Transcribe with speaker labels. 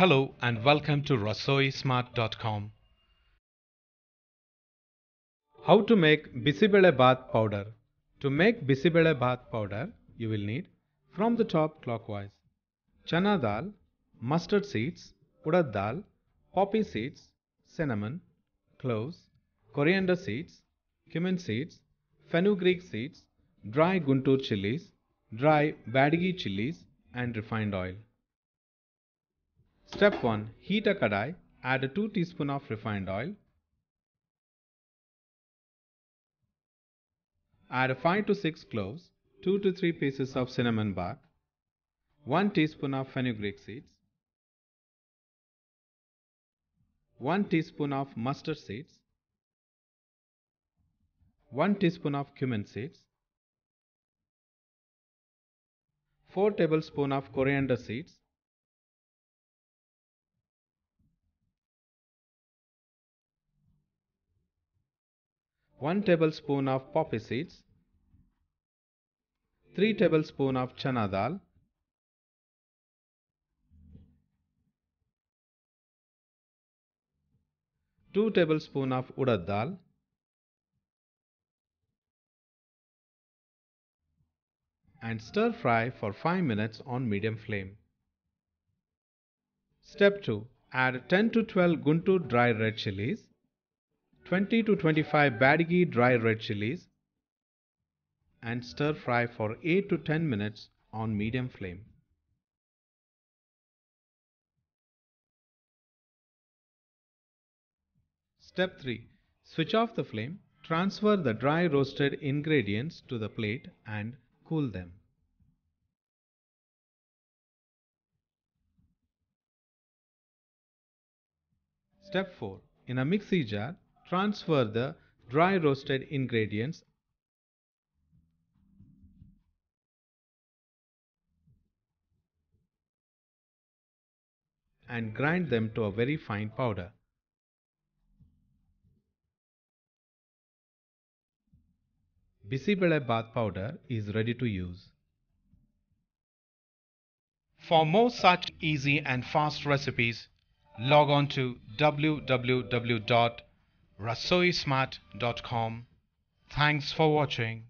Speaker 1: Hello and welcome to rasoismart.com. How to make bisibele bath powder. To make bisibele bath powder, you will need from the top clockwise chana dal, mustard seeds, urad dal, poppy seeds, cinnamon, cloves, coriander seeds, cumin seeds, fenugreek seeds, dry guntur chilies, dry badgi chilies and refined oil. Step 1. Heat a kadai, add a 2 teaspoon of refined oil. Add 5 to 6 cloves, 2 to 3 pieces of cinnamon bark, 1 teaspoon of fenugreek seeds, 1 teaspoon of mustard seeds, 1 teaspoon of cumin seeds, 4 tablespoon of coriander seeds, 1 tablespoon of poppy seeds, 3 tablespoon of chana dal, 2 tablespoon of urad dal, 1 and stir fry for 5 minutes on medium flame. Step 2. Add 10 to 12 guntur dry red chilies, 20 to 25 badgi dry red chilies and stir fry for 8 to 10 minutes on medium flame. Step 3. Switch off the flame, transfer the dry roasted ingredients to the plate and cool them. Step 4. In a mixie jar, transfer the dry roasted ingredients and grind them to a very fine powder. Bisibele bath powder is ready to use. For more such easy and fast recipes, log on to www RasoiSmart.com. Thanks for watching.